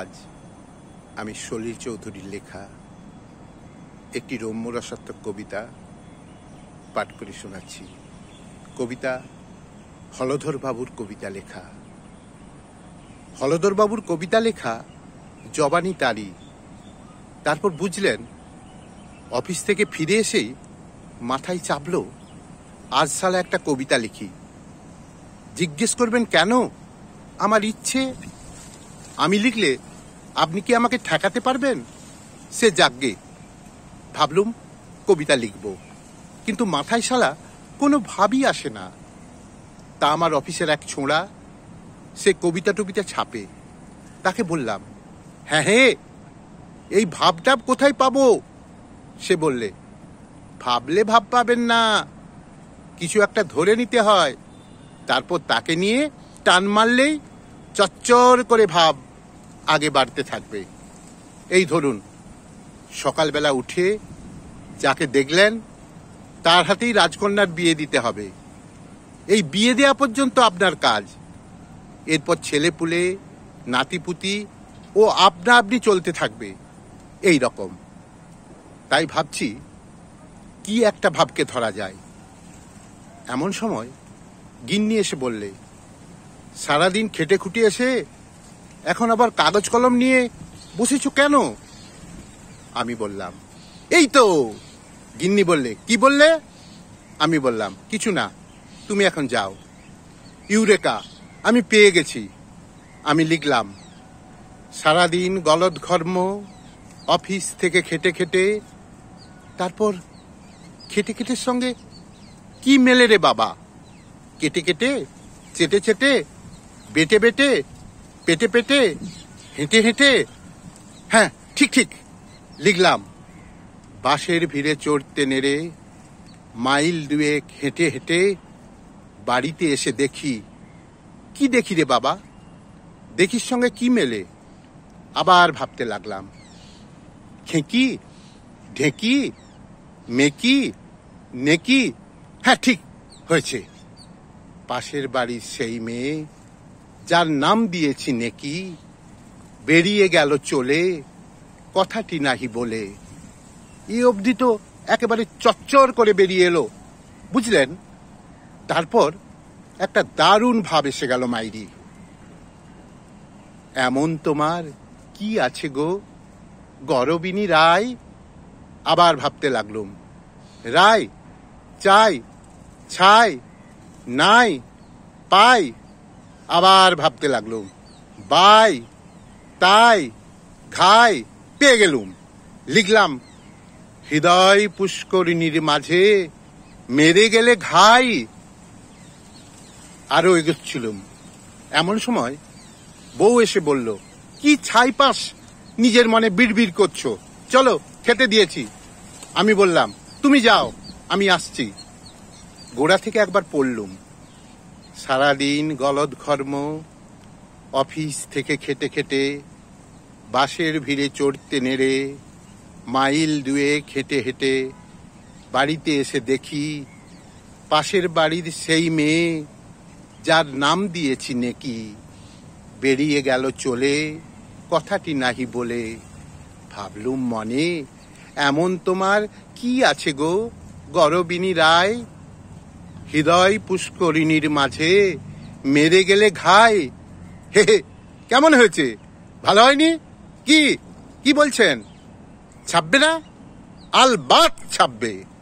আজ আমি সলিল চৌধুরীর লেখা একটি রম্যরসাত্মক কবিতা পাঠ করে শোনাচ্ছি কবিতা হলধর বাবুর কবিতা লেখা হলধর বাবুর কবিতা লেখা জবানি তারি তারপর বুঝলেন অফিস থেকে ফিরে এসেই মাথায় চাপল আজ সালা একটা কবিতা লিখি জিজ্ঞেস করবেন কেন আমার ইচ্ছে আমি লিখলে আপনি কি আমাকে ঠেকাতে পারবেন সে যাগ্যে ভাবলুম কবিতা লিখব কিন্তু মাথায় শালা কোনো ভাবই আসে না তা আমার অফিসের এক ছোঁড়া সে কবিতা টবিতা ছাপে তাকে বললাম হ্যাঁ হে হ্যাঁ, এই ভাবটাব কোথায় পাবো সে বললে ভাবলে ভাব পাবেন না কিছু একটা ধরে নিতে হয় তারপর তাকে নিয়ে টান মারলেই চচ্চর করে ভাব আগে বাড়তে থাকবে এই ধরুন সকালবেলা উঠে যাকে দেখলেন তার হাতেই রাজকন্যার বিয়ে দিতে হবে এই বিয়ে দেওয়া পর্যন্ত আপনার কাজ এরপর ছেলে পুলে নাতিপুতি ও আপনা আপনি চলতে থাকবে এই রকম তাই ভাবছি কি একটা ভাবকে ধরা যায় এমন সময় গিন্নি এসে বললে সারাদিন খেটে খুটি এসে এখন আবার কাগজ কলম নিয়ে বসেছ কেন আমি বললাম এই তো গিন্নি বললে কি বললে আমি বললাম কিছু না তুমি এখন যাও ইউরেকা আমি পেয়ে গেছি আমি লিখলাম সারাদিন গলদ ঘর্ম অফিস থেকে খেটে খেটে তারপর খেটে খেটের সঙ্গে কি মেলে রে বাবা কেটে কেটে চেটে চেটে বেটে বেটে পেটে পেটে হেঁটে হেঁটে হ্যাঁ ঠিক ঠিক লিখলাম বাসের ভিড়ে চড়তে নেড়ে মাইল দুয়েক হেঁটে হেঁটে বাড়িতে এসে দেখি কি দেখি রে বাবা দেখির সঙ্গে কি মেলে আবার ভাবতে লাগলাম খেঁকি ঢেঁকি মেকি নেকি হ্যাঁ ঠিক হয়েছে পাশের বাড়ির সেই মেয়ে যার নাম দিয়েছি নেকি বেরিয়ে গেল চলে কথাটি নাহি বলে এই অবধি তো একেবারে চচ্চর করে বেরিয়ে এলো বুঝলেন তারপর একটা দারুণ ভাব এসে গেল মাইরি এমন তোমার কি আছে গো গরবিনী রায় আবার ভাবতে লাগলুম রায় চাই ছাই নাই পাই আবার ভাবতে লাগলুম বাই তাই ঘাই পেয়ে গেলুম লিখলাম হৃদয় পুষ্করিণীর মাঝে মেরে গেলে ঘাই আরো এগোচ্ছিলুম এমন সময় বউ এসে বলল কি ছাই পাস নিজের মনে বিড়বিড় করছো চলো খেতে দিয়েছি আমি বললাম তুমি যাও আমি আসছি গোড়া থেকে একবার পড়লুম সারাদিন গলদ ঘর্ম অফিস থেকে খেটে খেটে বাসের ভিড়ে চড়তে নেড়ে মাইল দুয়ে খেটে হেঁটে বাড়িতে এসে দেখি পাশের বাড়ির সেই মেয়ে যার নাম দিয়েছি নেকি বেরিয়ে গেল চলে কথাটি নাহি বলে ভাবলুম মনে এমন তোমার কি আছে গো গরবিনী রায় হৃদয় পুষ্করিণীর মাঝে মেরে গেলে ঘাই হে কেমন হয়েছে ভালো হয়নি কি কি বলছেন ছাপবে না আলবাত ছাপবে